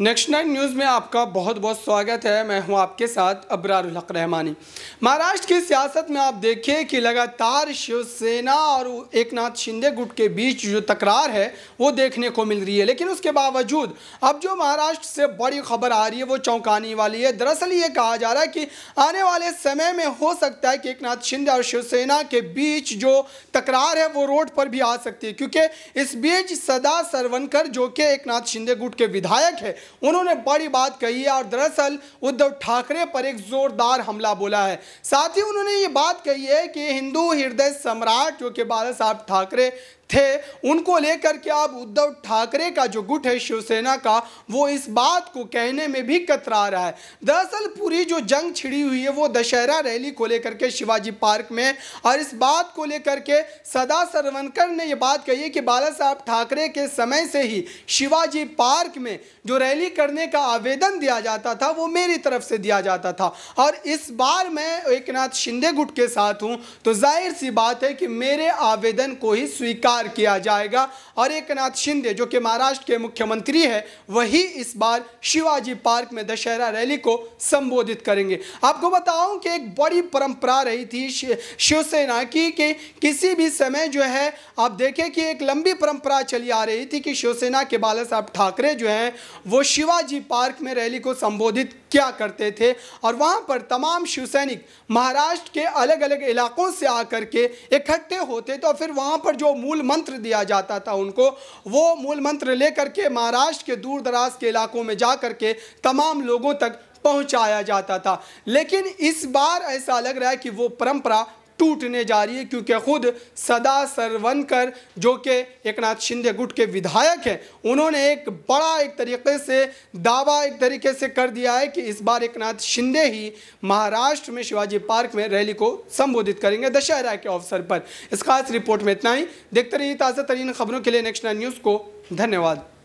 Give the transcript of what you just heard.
next nine news में आपका बहुत बहुत स्वागत है मैं हूं आपके साथ अबरारहक रहमानी महाराष्ट्र की सियासत में आप देखिए कि लगातार शिवसेना और एक नाथ शिंदे गुट के बीच जो तकरार है वो देखने को मिल रही है लेकिन उसके बावजूद अब जो महाराष्ट्र से बड़ी खबर आ रही है वो चौंकाने वाली है दरअसल ये कहा जा रहा है कि आने वाले समय में हो सकता है कि एक नाथ शिंदे और शिवसेना के बीच जो तकरार है वो रोड पर भी आ सकती है क्योंकि इस बीच सदा सरवनकर जो कि एक नाथ शिंदे गुट के विधायक है उन्होंने बड़ी बात कही है और दरअसल उद्धव ठाकरे पर एक जोरदार हमला बोला है साथ ही उन्होंने ये बात कही है कि हिंदू हृदय सम्राट जो कि बाला साहब ठाकरे थे उनको लेकर के अब उद्धव ठाकरे का जो गुट है शिवसेना का वो इस बात को कहने में भी कतरा रहा है दरअसल पूरी जो जंग छिड़ी हुई है वो दशहरा रैली को लेकर के शिवाजी पार्क में और इस बात को लेकर के सदा सरवनकर ने ये बात कही है कि बाला साहब ठाकरे के समय से ही शिवाजी पार्क में जो रैली करने का आवेदन दिया जाता था वो मेरी तरफ से दिया जाता था और इस बार मैं एक नाथ शिंदे गुट के साथ हूँ तो जाहिर सी बात है कि मेरे आवेदन को ही स्वीकार विस्तार किया जाएगा और एक नाथ शिंदे जो कि महाराष्ट्र के मुख्यमंत्री है वही इस बार शिवाजी पार्क में दशहरा रैली को संबोधित करेंगे आपको बताऊं कि एक बड़ी परंपरा रही थी शिवसेना की कि किसी भी समय जो है आप देखें कि एक लंबी परंपरा चली आ रही थी कि शिवसेना के बाला साहब ठाकरे जो हैं वो शिवाजी पार्क में रैली को संबोधित किया करते थे और वहाँ पर तमाम शिवसैनिक महाराष्ट्र के अलग अलग इलाकों से आकर के इकट्ठे होते तो फिर वहाँ पर जो मूल मंत्र दिया जाता था उनको वो मूल मंत्र लेकर के महाराष्ट्र के दूर दराज के इलाकों में जा कर के तमाम लोगों तक पहुंचाया जाता था लेकिन इस बार ऐसा लग रहा है कि वो परंपरा टूटने जा रही है क्योंकि खुद सदा सरवनकर जो कि एक नाथ शिंदे गुट के विधायक हैं उन्होंने एक बड़ा एक तरीके से दावा एक तरीके से कर दिया है कि इस बार एक नाथ शिंदे ही महाराष्ट्र में शिवाजी पार्क में रैली को संबोधित करेंगे दशहरा के अवसर पर इस खास रिपोर्ट में इतना ही देखते रहिए ताज़ा तरीन खबरों के लिए नेक्स्ट न्यूज़ को धन्यवाद